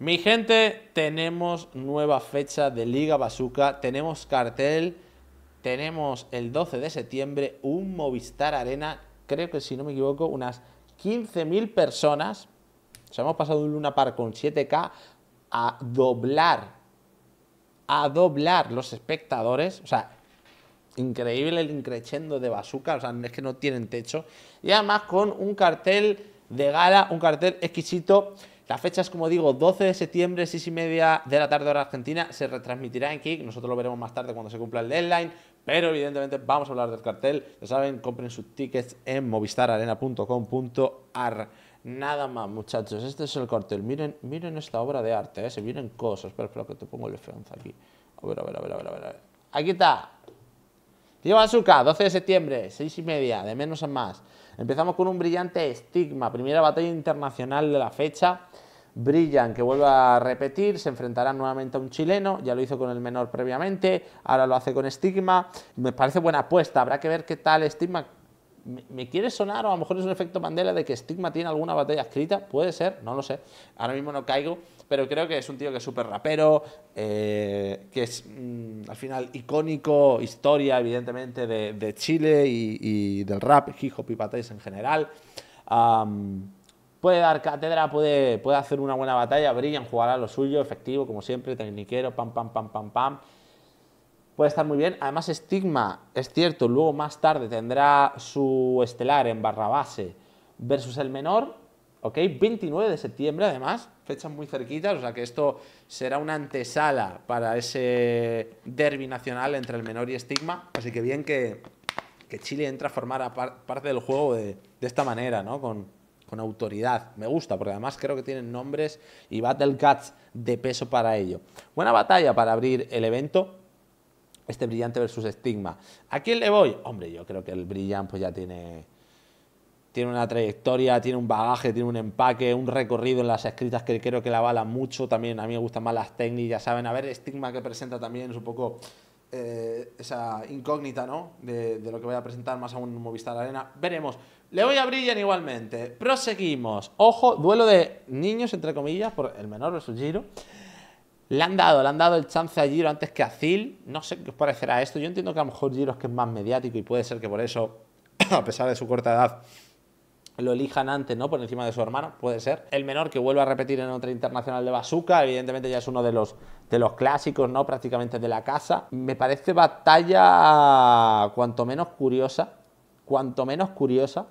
Mi gente, tenemos nueva fecha de Liga Bazooka, tenemos cartel, tenemos el 12 de septiembre un Movistar Arena, creo que si no me equivoco, unas 15.000 personas. O sea, hemos pasado de un Luna par con 7K a doblar, a doblar los espectadores. O sea, increíble el increchendo de Bazooka, o sea, es que no tienen techo. Y además con un cartel de gala, un cartel exquisito. La fecha es, como digo, 12 de septiembre, 6 y media de la tarde hora argentina. Se retransmitirá en Kick. Nosotros lo veremos más tarde cuando se cumpla el deadline. Pero evidentemente vamos a hablar del cartel. Ya saben, compren sus tickets en movistararena.com.ar. Nada más, muchachos. Este es el cartel. Miren, miren esta obra de arte. ¿eh? Se vienen cosas. Espera, espera, que te pongo el f aquí. A ver, a ver, a ver, a ver, Aquí está. Tío Azúcar, 12 de septiembre, 6 y media, de menos a más. Empezamos con un brillante estigma, primera batalla internacional de la fecha. Brillan, que vuelva a repetir, se enfrentará nuevamente a un chileno, ya lo hizo con el menor previamente, ahora lo hace con Estigma, me parece buena apuesta, habrá que ver qué tal Estigma me, quiere sonar, o a lo mejor es un efecto Mandela de que Stigma tiene alguna batalla escrita, puede ser, no lo sé, ahora mismo no caigo, pero creo que es un tío que es súper rapero, eh, que es mm, al final icónico, historia evidentemente de, Chile y, del rap, hip hop y batallas en general. puede dar cátedra, puede, hacer una buena batalla, Brillan jugará lo suyo, efectivo como siempre, tecniquero, pam, pam, pam, pam, pam puede estar muy bien. Además, Stigma, es cierto, luego más tarde tendrá su estelar en barra base versus el menor. ¿Ok? 29 de septiembre, además, fechas muy cerquitas, o sea que esto será una antesala para ese derby nacional entre el menor y Stigma. Así que bien que, Chile entra a formar parte del juego de, esta manera, ¿no? Con, con autoridad. Me gusta, porque además creo que tienen nombres y Battle Cats de peso para ello. Buena batalla para abrir el evento este brillante versus estigma. ¿A quién le voy? Hombre, yo creo que el brillante pues ya tiene, tiene una trayectoria, tiene un bagaje, tiene un empaque, un recorrido en las escritas que creo que la avala mucho. También a mí me gustan más las técnicas, saben. A ver, estigma que presenta también es un poco eh, esa incógnita, ¿no? De, lo que voy a presentar más aún en Movistar Arena. Veremos. Le voy a brillar igualmente. Proseguimos. Ojo, duelo de niños, entre comillas, por el menor su Giro. Le han dado, le han dado el chance a Giro antes que a Zil. No sé qué os parecerá esto. Yo entiendo que a lo mejor Giro es que es más mediático y puede ser que por eso, a pesar de su corta edad, lo elijan antes, ¿no? Por encima de su hermano, puede ser. El menor que vuelve a repetir en otra internacional de Bazooka, evidentemente ya es uno de los, de los clásicos, ¿no? Prácticamente de la casa. Me parece batalla cuanto menos curiosa, cuanto menos curiosa.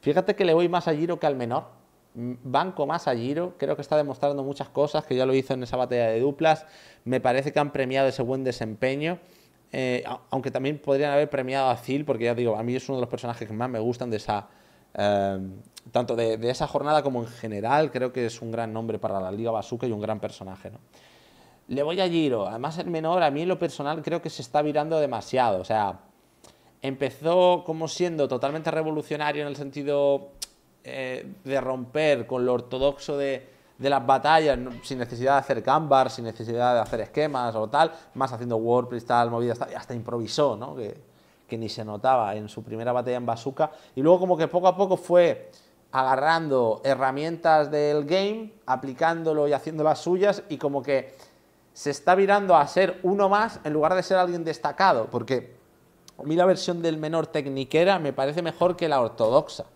Fíjate que le voy más a Giro que al menor Banco más a Giro, creo que está demostrando muchas cosas, que ya lo hizo en esa batalla de duplas, me parece que han premiado ese buen desempeño, eh, aunque también podrían haber premiado a Zil, porque ya digo, a mí es uno de los personajes que más me gustan de esa, eh, tanto de, esa jornada como en general, creo que es un gran nombre para la Liga Bazooka y un gran personaje. ¿no? Le voy a Giro, además el menor a mí en lo personal creo que se está virando demasiado, o sea, empezó como siendo totalmente revolucionario en el sentido eh, de romper con lo ortodoxo de, las batallas, sin necesidad de hacer canvas, sin necesidad de hacer esquemas o tal, más haciendo WordPress, tal, movidas, hasta improvisó, Que, ni se notaba en su primera batalla en Bazooka. Y luego como que poco a poco fue agarrando herramientas del game, aplicándolo y haciendo las suyas y como que se está virando a ser uno más en lugar de ser alguien destacado, porque a mí la versión del menor tecniquera me parece mejor que la ortodoxa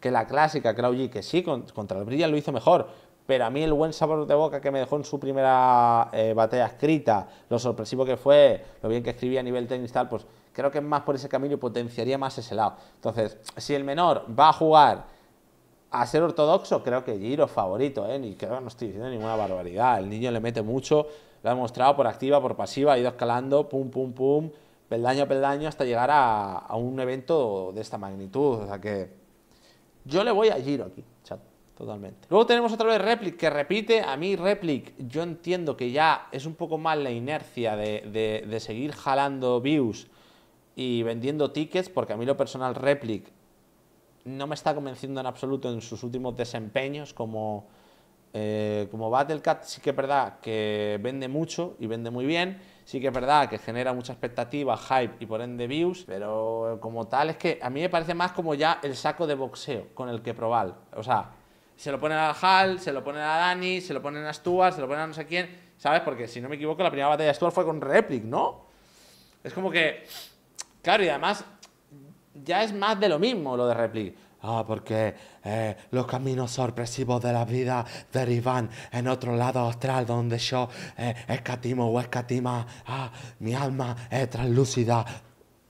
que la clásica Crowley, que sí, contra el brillant lo hizo mejor, pero a mí el buen sabor de boca que me dejó en su primera eh, batalla escrita, lo sorpresivo que fue, lo bien que escribía a nivel técnico tal, pues creo que es más por ese camino y potenciaría más ese lado. Entonces, si el menor va a jugar a ser ortodoxo, creo que Giro favorito, ¿eh? ni creo que no estoy diciendo ninguna barbaridad. El niño le mete mucho, lo ha demostrado por activa, por pasiva, ha ido escalando, pum, pum, pum, peldaño a peldaño, hasta llegar a, a un evento de esta magnitud. O sea que yo le voy a Giro aquí, chat, totalmente. Luego tenemos otra vez Replic, que repite. A mí Replic, yo entiendo que ya es un poco más la inercia de, de seguir jalando views y vendiendo tickets, porque a mí lo personal Replic no me está convenciendo en absoluto en sus últimos desempeños como eh, como Battlecat sí que es verdad que vende mucho y vende muy bien, sí que es verdad que genera mucha expectativa, hype y por ende views, pero como tal es que a mí me parece más como ya el saco de boxeo con el que probar. O sea, se lo ponen a Hal, se lo ponen a Dani, se lo ponen a Stuart, se lo ponen a no sé quién, ¿sabes? Porque si no me equivoco, la primera batalla de Stuart fue con Replic, ¿no? Es como que. Claro, y además ya es más de lo mismo lo de Replic. Ah, porque eh, los caminos sorpresivos de la vida derivan en otro lado astral donde yo eh, escatimo o escatima. Ah, mi alma es translúcida.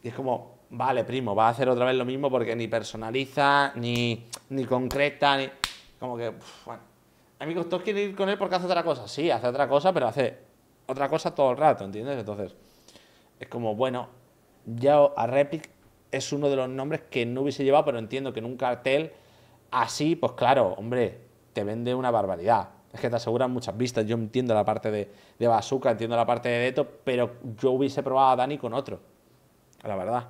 Y es como, vale, primo, va a hacer otra vez lo mismo porque ni personaliza, ni, concreta, ni. Como que, bueno. Amigos, todos quieren ir con él porque hace otra cosa. Sí, hace otra cosa, pero hace otra cosa todo el rato, ¿entiendes? Entonces, es como, bueno, yo a réplica, es uno de los nombres que no hubiese llevado, pero entiendo que en un cartel así, pues claro, hombre, te vende una barbaridad. Es que te aseguran muchas vistas. Yo entiendo la parte de, de Bazooka, entiendo la parte de Deto, pero yo hubiese probado a Dani con otro. La verdad.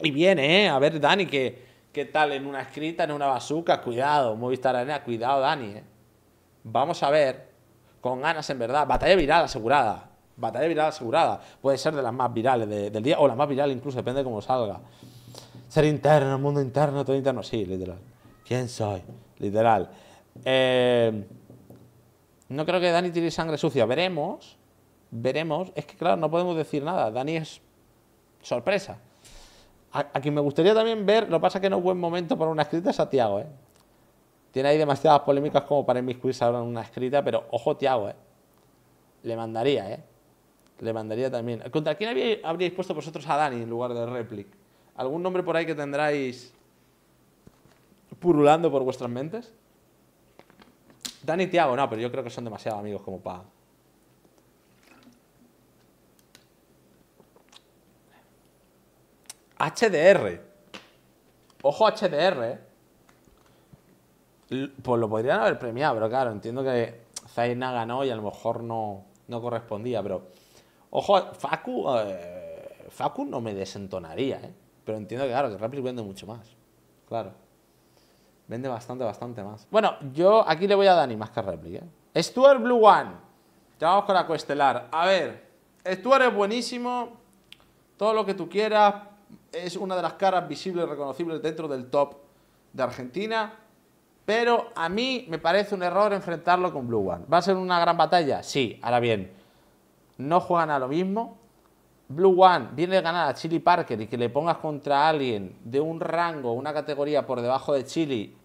Y viene, ¿eh? A ver, Dani, ¿Qué tal en una escrita, en una bazooka? Cuidado, Movistar Arena, cuidado, Dani. ¿eh? Vamos a ver, con ganas en verdad, batalla viral asegurada batalla viral asegurada. Puede ser de las más virales del día o la más viral incluso, depende de cómo salga. Ser interno, mundo interno, todo interno. Sí, literal. ¿Quién soy? Literal. Eh, no creo que Dani tire sangre sucia. Veremos. Veremos. Es que, claro, no podemos decir nada. Dani es sorpresa. A, quien me gustaría también ver, lo que pasa es que no es buen momento para una escrita es a Tiago, ¿eh? Tiene ahí demasiadas polémicas como para inmiscuirse ahora en una escrita, pero ojo, Tiago, ¿eh? Le mandaría, ¿eh? Le mandaría también. ¿Contra quién habríais puesto vosotros a Dani en lugar de Replic? ¿Algún nombre por ahí que tendráis purulando por vuestras mentes? Dani y Tiago, no, pero yo creo que son demasiado amigos como para. HDR. Ojo HDR. Eh. Pues lo podrían haber premiado, pero claro, entiendo que Zaina ganó y a lo mejor no correspondía, pero Ojo, Facu, eh, Facu no me desentonaría, ¿eh? pero entiendo que, claro, Rapid vende mucho más. Claro. Vende bastante, bastante más. Bueno, yo aquí le voy a Dani más que a Repli, ¿eh? Stuart Blue One. Ya vamos con la Coestelar. A ver, Stuart es buenísimo. Todo lo que tú quieras. Es una de las caras visibles y reconocibles dentro del top de Argentina. Pero a mí me parece un error enfrentarlo con Blue One. ¿Va a ser una gran batalla? Sí, ahora bien no juegan a lo mismo. Blue One viene a ganar a Chili Parker y que le pongas contra alguien de un rango, una categoría por debajo de Chili,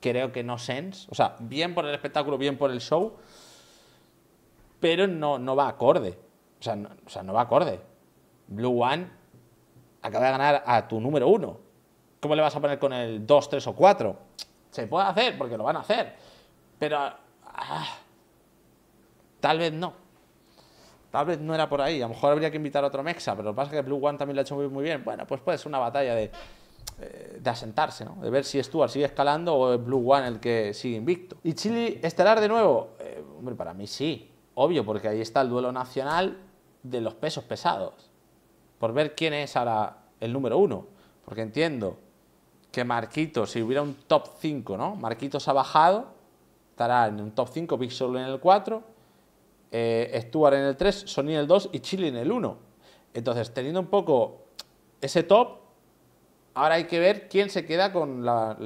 creo que no sense. O sea, bien por el espectáculo, bien por el show, pero no, no va acorde. O sea, no, o sea, va acorde. Blue One acaba de ganar a tu número uno. ¿Cómo le vas a poner con el 2, 3 o 4? Se puede hacer, porque lo van a hacer. Pero... Ah, tal vez no. Tal vez no era por ahí. A lo mejor habría que invitar a otro Mexa, pero lo que pasa es que Blue One también lo ha hecho muy, bien. Bueno, pues puede ser una batalla de, eh, de asentarse, De ver si Stuart sigue escalando o es Blue One el que sigue invicto. ¿Y Chile estelar de nuevo? Eh, hombre, para mí sí. Obvio, porque ahí está el duelo nacional de los pesos pesados. Por ver quién es ahora el número uno. Porque entiendo que Marquitos, si hubiera un top 5, ¿no? Marquitos ha bajado, estará en un top 5, Big Solo en el 4 eh, Stuart en el 3, Sony en el 2 y Chile en el 1. Entonces, teniendo un poco ese top, ahora hay que ver quién se queda con la,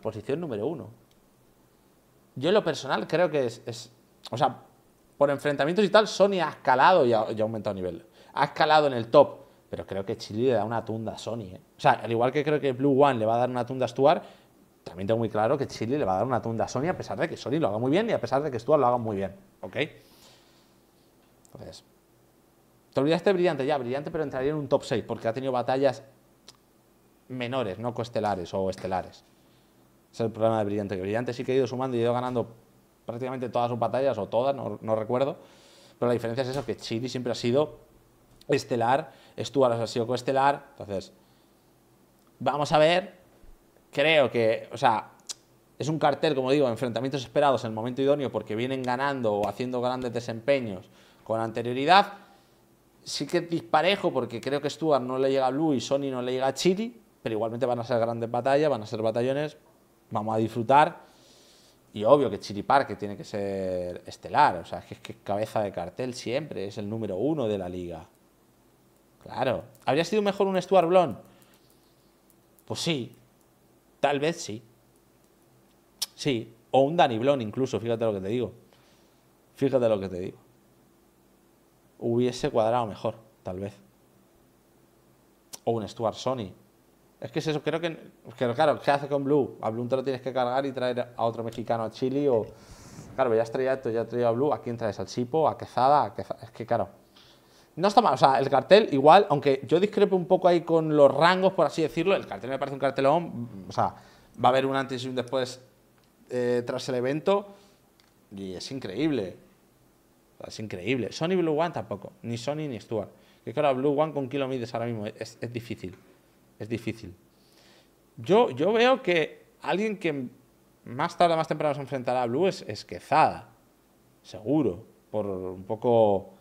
posición número 1. Yo en lo personal creo que es, O sea, por enfrentamientos y tal, Sony ha escalado y ha, ha aumentado nivel. Ha escalado en el top, pero creo que Chile le da una tunda a Sony. ¿eh? O sea, al igual que creo que Blue One le va a dar una tunda a Stuart, también tengo muy claro que Chile le va a dar una tunda a Sony a pesar de que Sony lo haga muy bien y a pesar de que Stuart lo haga muy bien. ¿Ok? Entonces Te olvidaste brillante, ya, brillante, pero entraría en un top 6 porque ha tenido batallas menores, no coestelares o estelares. Ese es el problema de brillante, que brillante sí que ha ido sumando y ha ido ganando prácticamente todas sus batallas o todas, no, recuerdo. Pero la diferencia es eso, que Chiri siempre ha sido estelar, Stuart ha sido coestelar. Entonces, vamos a ver. Creo que, o sea, es un cartel, como digo, enfrentamientos esperados en el momento idóneo porque vienen ganando o haciendo grandes desempeños con anterioridad. Sí que es disparejo porque creo que Stuart no le llega a Blue y Sony no le llega a Chili, pero igualmente van a ser grandes batallas, van a ser batallones, vamos a disfrutar. Y obvio que Chili Parque tiene que ser estelar, o sea, es que es cabeza de cartel siempre, es el número uno de la liga. Claro. ¿Habría sido mejor un Stuart Blon? Pues sí, tal vez sí. Sí, o un Danny Blon incluso, fíjate lo que te digo. Fíjate lo que te digo hubiese cuadrado mejor, tal vez. O un Stuart Sony. Es que es eso, creo que, claro, ¿qué hace con Blue? A Blue te lo tienes que cargar y traer a otro mexicano a Chile o... Claro, ya has traído, ya has a Blue, ¿a quién traes? ¿Al Chipo? ¿A Quezada? ¿A Es que claro, no está mal, o sea, el cartel igual, aunque yo discrepo un poco ahí con los rangos, por así decirlo, el cartel me parece un cartelón, o sea, va a haber un antes y un después eh, tras el evento y es increíble. Es increíble. Sony Blue One tampoco. Ni Sony ni Stuart. Que claro, Blue One con kilómetros ahora mismo es, difícil. Es difícil. Yo, yo veo que alguien que más tarde o más temprano se enfrentará a Blue es, Quezada. Seguro. Por un poco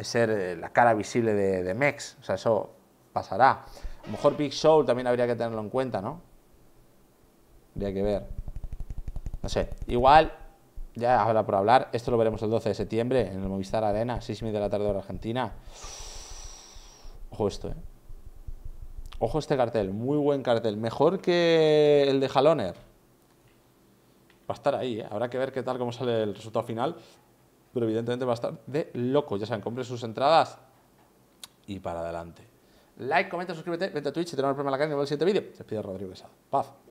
ser eh, la cara visible de, de Mex. O sea, eso pasará. A lo mejor Big Soul también habría que tenerlo en cuenta, ¿no? Habría que ver. No sé. Igual ya habrá por hablar. Esto lo veremos el 12 de septiembre en el Movistar Arena, 6 de la tarde hora argentina. Ojo esto, ¿eh? Ojo este cartel, muy buen cartel. Mejor que el de Haloner. Va a estar ahí, ¿eh? habrá que ver qué tal, cómo sale el resultado final. Pero evidentemente va a estar de loco. Ya saben, compre sus entradas y para adelante. Like, comenta, suscríbete, vete a Twitch y tenemos el problema en la calle en el siguiente vídeo. Se pide Rodrigo Besado. Paz.